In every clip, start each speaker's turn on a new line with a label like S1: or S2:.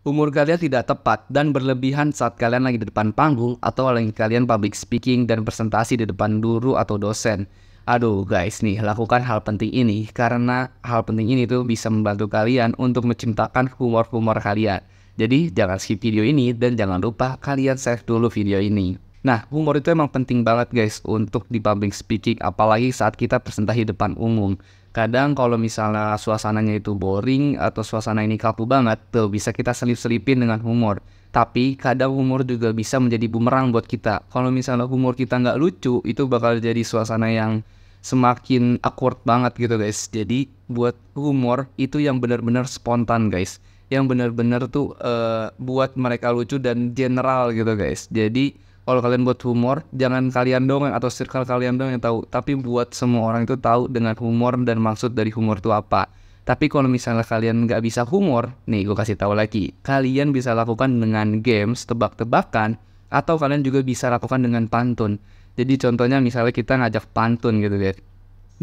S1: Umur kalian tidak tepat dan berlebihan saat kalian lagi di depan panggung atau lagi kalian public speaking dan presentasi di depan guru atau dosen. Aduh guys nih, lakukan hal penting ini karena hal penting ini tuh bisa membantu kalian untuk menciptakan humor-humor kalian. Jadi jangan skip video ini dan jangan lupa kalian save dulu video ini. Nah, humor itu emang penting banget guys untuk di public speaking, apalagi saat kita presentasi depan umum. Kadang kalau misalnya suasananya itu boring atau suasana ini kaku banget, tuh bisa kita selip-selipin dengan humor. Tapi kadang humor juga bisa menjadi bumerang buat kita. Kalau misalnya humor kita nggak lucu, itu bakal jadi suasana yang semakin awkward banget gitu guys. Jadi buat humor itu yang benar-benar spontan guys, yang benar-benar tuh uh, buat mereka lucu dan general gitu guys. Jadi kalau kalian buat humor jangan kalian dong atau circle kalian dong yang tahu tapi buat semua orang itu tahu dengan humor dan maksud dari humor itu apa tapi kalau misalnya kalian nggak bisa humor nih gue kasih tahu lagi kalian bisa lakukan dengan games tebak-tebakan atau kalian juga bisa lakukan dengan pantun jadi contohnya misalnya kita ngajak pantun gitu ya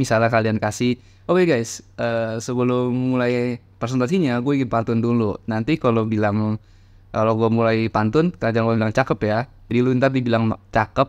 S1: misalnya kalian kasih oke okay guys uh, sebelum mulai presentasinya gue ingin pantun dulu nanti kalau bilang kalau gue mulai pantun kalian bilang cakep ya jadi lu ntar dibilang cakep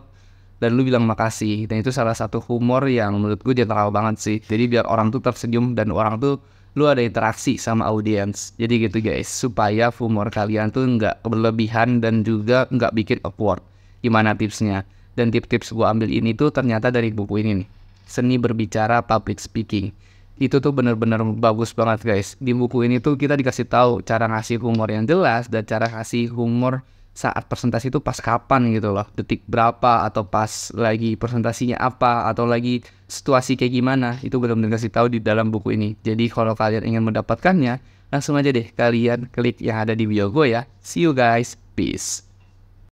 S1: dan lu bilang makasih dan itu salah satu humor yang menurut gue general banget sih jadi biar orang tuh tersenyum dan orang tuh lu ada interaksi sama audiens jadi gitu guys supaya humor kalian tuh nggak berlebihan dan juga nggak bikin awkward gimana tipsnya dan tips-tips gue ambil ini tuh ternyata dari buku ini nih seni berbicara public speaking itu tuh bener-bener bagus banget guys di buku ini tuh kita dikasih tahu cara ngasih humor yang jelas dan cara ngasih humor saat presentasi itu pas kapan gitu loh detik berapa atau pas lagi presentasinya apa atau lagi situasi kayak gimana itu belum benar kasih tahu di dalam buku ini jadi kalau kalian ingin mendapatkannya langsung aja deh kalian klik yang ada di bio gue ya see you guys peace